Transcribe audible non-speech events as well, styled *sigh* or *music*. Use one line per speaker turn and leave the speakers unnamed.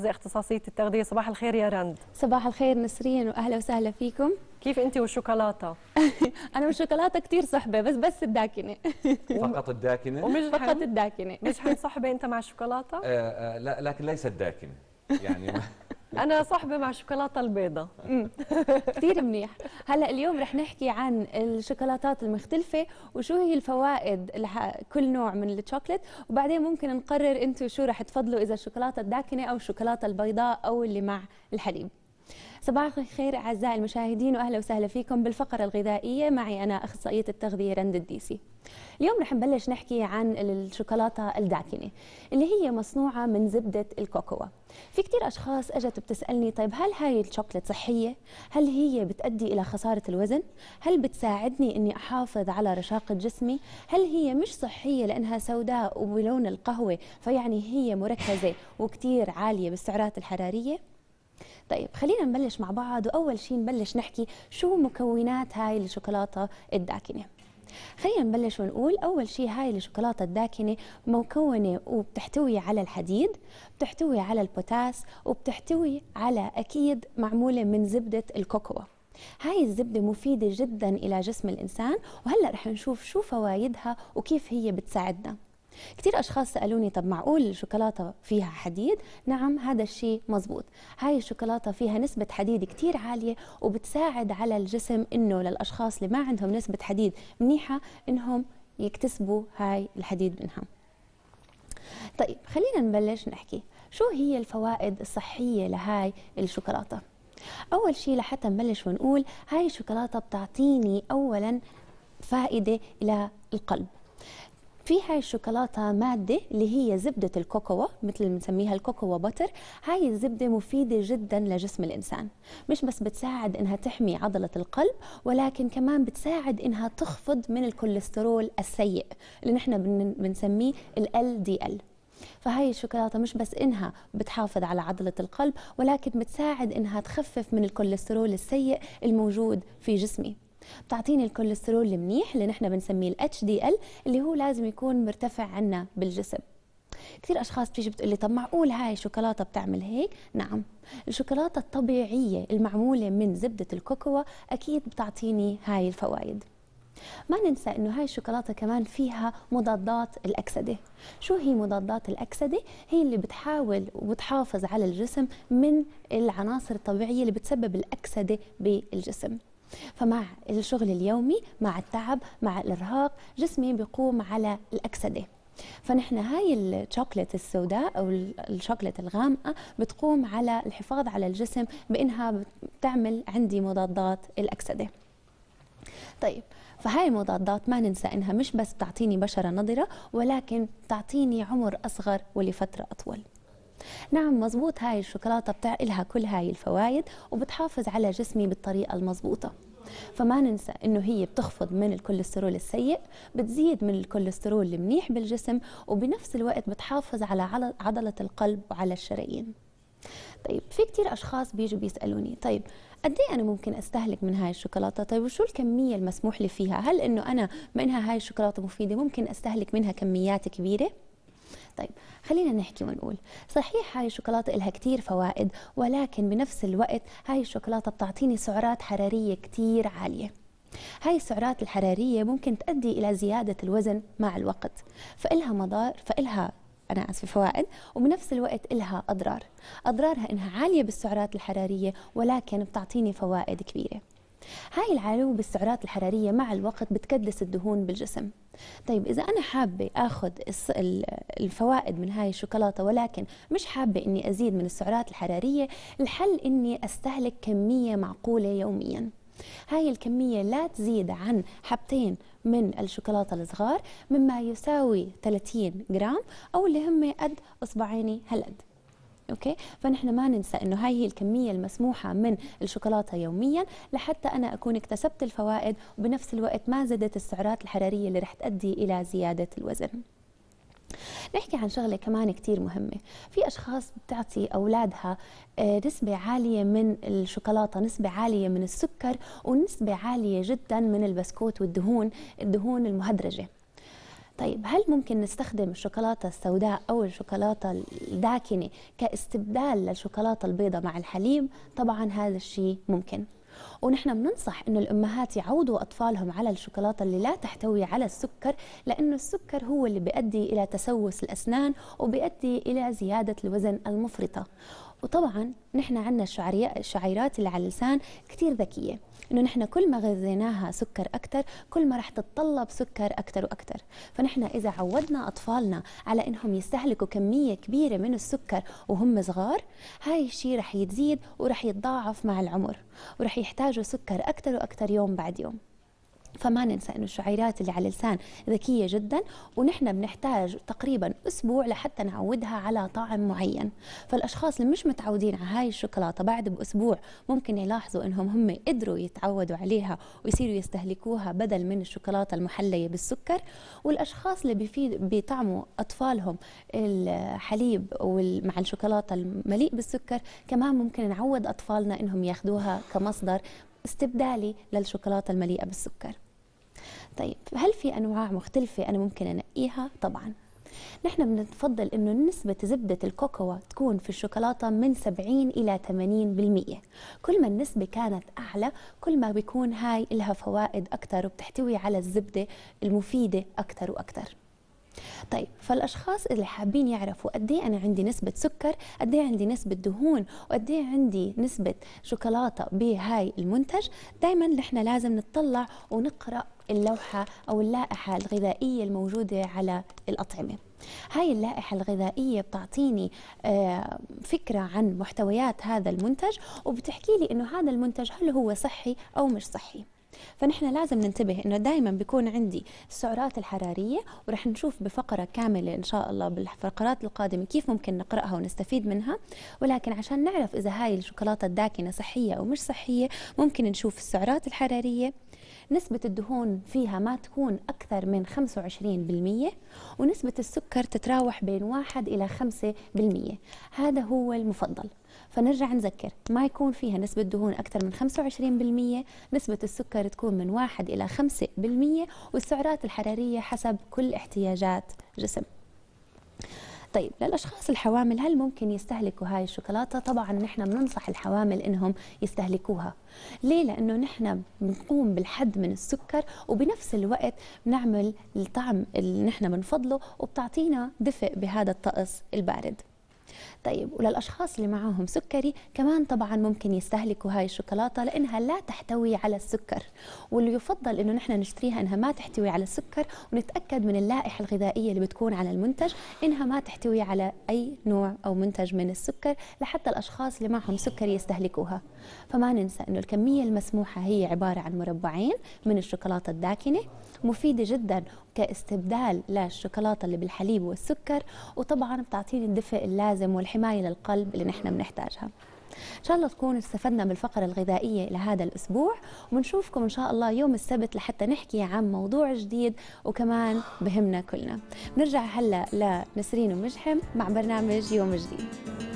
زي اختصاصيه التغذيه صباح الخير يا رند صباح الخير نسرين واهلا وسهلا فيكم كيف انت والشوكولاته *laughs* انا والشوكولاته كثير صحبه بس بس الداكنه *laughs* فقط الداكنه ومش فقط الداكنه مش حن صحبه انت مع الشوكولاته *laughs* آه آه لا لكن ليست داكنه يعني انا صاحبه مع الشوكولاته البيضاء *laughs* كثير منيح هلا اليوم رح نحكي عن الشوكولاتات المختلفه وشو هي الفوائد لكل نوع من الشوكولات وبعدين ممكن نقرر انتم شو رح تفضلوا اذا الشوكولاته الداكنه او الشوكولاته البيضاء او اللي مع الحليب صباح الخير اعزائي المشاهدين واهلا وسهلا فيكم بالفقره الغذائيه معي انا اخصائيه التغذيه رند الديسي. اليوم رح نبلش نحكي عن الشوكولاته الداكنه اللي هي مصنوعه من زبده الكوكوا. في كثير اشخاص اجت بتسالني طيب هل هاي الشوكلت صحيه؟ هل هي بتؤدي الى خساره الوزن؟ هل بتساعدني اني احافظ على رشاقه جسمي؟ هل هي مش صحيه لانها سوداء وبلون القهوه فيعني هي مركزه وكثير عاليه بالسعرات الحراريه؟ طيب خلينا نبلش مع بعض واول شيء نبلش نحكي شو مكونات هاي الشوكولاته الداكنه خلينا نبلش ونقول اول شيء هاي الشوكولاته الداكنه مكونه وبتحتوي على الحديد بتحتوي على البوتاس وبتحتوي على اكيد معموله من زبده الكوكو هاي الزبدة مفيدة جدا إلى جسم الإنسان وهلأ رح نشوف شو فوايدها وكيف هي بتساعدنا كثير اشخاص سالوني طب معقول الشوكولاته فيها حديد نعم هذا الشيء مزبوط هاي الشوكولاته فيها نسبه حديد كثير عاليه وبتساعد على الجسم انه للاشخاص اللي ما عندهم نسبه حديد منيحه انهم يكتسبوا هاي الحديد منها طيب خلينا نبلش نحكي شو هي الفوائد الصحيه لهاي الشوكولاته اول شيء لحتى نبلش ونقول هاي الشوكولاته بتعطيني اولا فائده الى القلب في هاي الشوكولاته ماده اللي هي زبده الكوكوا مثل اللي بنسميها الكوكوا بتر هاي الزبده مفيده جدا لجسم الانسان مش بس بتساعد انها تحمي عضله القلب ولكن كمان بتساعد انها تخفض من الكوليسترول السيء اللي نحن بنسميه ال دي ال فهي الشوكولاته مش بس انها بتحافظ على عضله القلب ولكن بتساعد انها تخفف من الكوليسترول السيء الموجود في جسمي بتعطيني الكوليسترول المنيح اللي نحن بنسميه الاتش دي ال اللي هو لازم يكون مرتفع عنا بالجسم كثير اشخاص بتيجي بتقول لي طب معقول هاي الشوكولاته بتعمل هيك نعم الشوكولاته الطبيعيه المعموله من زبده الكوكوا اكيد بتعطيني هاي الفوائد ما ننسى انه هاي الشوكولاته كمان فيها مضادات الاكسده شو هي مضادات الاكسده هي اللي بتحاول وبتحافظ على الجسم من العناصر الطبيعيه اللي بتسبب الاكسده بالجسم فمع الشغل اليومي مع التعب مع الارهاق جسمي بيقوم على الاكسده فنحن هاي الشوكلت السوداء او الشوكلت الغامقه بتقوم على الحفاظ على الجسم بانها بتعمل عندي مضادات الاكسده طيب فهاي المضادات ما ننسى انها مش بس بتعطيني بشره نضره ولكن بتعطيني عمر اصغر ولفتره اطول نعم مزبوط هاي الشوكولاتة بتاع إلها كل هاي الفوائد وبتحافظ على جسمي بالطريقة المزبوطة فما ننسى انه هي بتخفض من الكوليسترول السيء بتزيد من الكوليسترول المنيح بالجسم وبنفس الوقت بتحافظ على عضلة القلب وعلى الشرايين طيب في كتير أشخاص بيجوا بيسألوني طيب قد ايه انا ممكن استهلك من هاي الشوكولاته طيب وشو الكميه المسموح لي فيها هل انه انا منها هاي الشوكولاته مفيده ممكن استهلك منها كميات كبيره طيب خلينا نحكي ونقول صحيح هاي الشوكولاتة لها كتير فوائد ولكن بنفس الوقت هاي الشوكولاتة بتعطيني سعرات حرارية كتير عالية هاي السعرات الحرارية ممكن تؤدي إلى زيادة الوزن مع الوقت فإلها مضار فإلها أنا آسفة فوائد وبنفس الوقت إلها أضرار أضرارها إنها عالية بالسعرات الحرارية ولكن بتعطيني فوائد كبيرة هاي العلو بالسعرات الحرارية مع الوقت بتكدس الدهون بالجسم طيب إذا أنا حابة أخذ الفوائد من هاي الشوكولاتة ولكن مش حابة أني أزيد من السعرات الحرارية الحل أني أستهلك كمية معقولة يومياً هاي الكمية لا تزيد عن حبتين من الشوكولاتة الصغار مما يساوي 30 جرام أو اللي هم قد إصبعيني هالقد اوكي فنحن ما ننسى انه هاي هي الكميه المسموحه من الشوكولاته يوميا لحتى انا اكون اكتسبت الفوائد وبنفس الوقت ما زادت السعرات الحراريه اللي رح تؤدي الى زياده الوزن نحكي عن شغله كمان كثير مهمه في اشخاص بتعطي اولادها آه، نسبه عاليه من الشوكولاته نسبه عاليه من السكر ونسبه عاليه جدا من البسكوت والدهون الدهون المهدرجه طيب هل ممكن نستخدم الشوكولاتة السوداء أو الشوكولاتة الداكنة كاستبدال للشوكولاتة البيضاء مع الحليب؟ طبعا هذا الشيء ممكن ونحن بننصح انه الامهات يعودوا اطفالهم على الشوكولاته اللي لا تحتوي على السكر لانه السكر هو اللي بيؤدي الى تسوس الاسنان وبيؤدي الى زياده الوزن المفرطه وطبعا نحن عندنا الشعيرات اللي على اللسان كثير ذكيه انه نحن كل ما غذيناها سكر اكثر كل ما راح تتطلب سكر اكثر واكثر فنحن اذا عودنا اطفالنا على انهم يستهلكوا كميه كبيره من السكر وهم صغار هاي الشيء راح يزيد وراح يتضاعف مع العمر وراح يحتاجوا سكر اكثر واكثر يوم بعد يوم فما ننسى انه الشعيرات اللي على اللسان ذكيه جدا ونحن بنحتاج تقريبا اسبوع لحتى نعودها على طعم معين فالاشخاص اللي مش متعودين على هاي الشوكولاته بعد باسبوع ممكن يلاحظوا انهم هم قدروا يتعودوا عليها ويصيروا يستهلكوها بدل من الشوكولاته المحليه بالسكر والاشخاص اللي بيفيد بيطعموا اطفالهم الحليب مع الشوكولاته المليء بالسكر كمان ممكن نعود اطفالنا انهم ياخذوها كمصدر استبدالي للشوكولاته المليئه بالسكر طيب هل في انواع مختلفه انا ممكن انقيها طبعا نحن بنفضل انه نسبة زبدة الكوكوا تكون في الشوكولاتة من 70 إلى 80% كل ما النسبة كانت أعلى كل ما بيكون هاي لها فوائد أكثر وبتحتوي على الزبدة المفيدة أكثر وأكثر طيب فالاشخاص اللي حابين يعرفوا قد ايه انا عندي نسبه سكر قد ايه عندي نسبه دهون وقد ايه عندي نسبه شوكولاته بهاي المنتج دائما نحن لازم نطلع ونقرا اللوحه او اللائحه الغذائيه الموجوده على الاطعمه هاي اللائحة الغذائية بتعطيني آه، فكرة عن محتويات هذا المنتج وبتحكي لي إنه هذا المنتج هل هو صحي أو مش صحي فنحن لازم ننتبه انه دائما بيكون عندي السعرات الحراريه ورح نشوف بفقره كامله ان شاء الله بالفقرات القادمه كيف ممكن نقراها ونستفيد منها ولكن عشان نعرف اذا هاي الشوكولاته الداكنه صحيه او مش صحيه ممكن نشوف السعرات الحراريه نسبة الدهون فيها ما تكون أكثر من 25% ونسبة السكر تتراوح بين 1 إلى 5% هذا هو المفضل فنرجع نذكر ما يكون فيها نسبة دهون أكثر من 25% نسبة السكر تكون من 1 إلى 5% والسعرات الحرارية حسب كل احتياجات جسم طيب للاشخاص الحوامل هل ممكن يستهلكوا هاي الشوكولاته طبعا نحن بننصح الحوامل انهم يستهلكوها ليه لانه نحن بنقوم بالحد من السكر وبنفس الوقت بنعمل الطعم اللي نحن بنفضله وبتعطينا دفء بهذا الطقس البارد طيب وللأشخاص اللي معاهم سكري كمان طبعا ممكن يستهلكوا هاي الشوكولاتة لأنها لا تحتوي على السكر واللي يفضل أنه نحن نشتريها أنها ما تحتوي على السكر ونتأكد من اللائحة الغذائية اللي بتكون على المنتج أنها ما تحتوي على أي نوع أو منتج من السكر لحتى الأشخاص اللي معهم سكري يستهلكوها فما ننسى أنه الكمية المسموحة هي عبارة عن مربعين من الشوكولاتة الداكنة مفيدة جدا كاستبدال للشوكولاته اللي بالحليب والسكر وطبعا بتعطيني الدفء اللازم والحمايه للقلب اللي نحن بنحتاجها ان شاء الله تكون استفدنا بالفقره الغذائيه لهذا الاسبوع وبنشوفكم ان شاء الله يوم السبت لحتى نحكي عن موضوع جديد وكمان بهمنا كلنا بنرجع هلا لنسرين ومجحم مع برنامج يوم جديد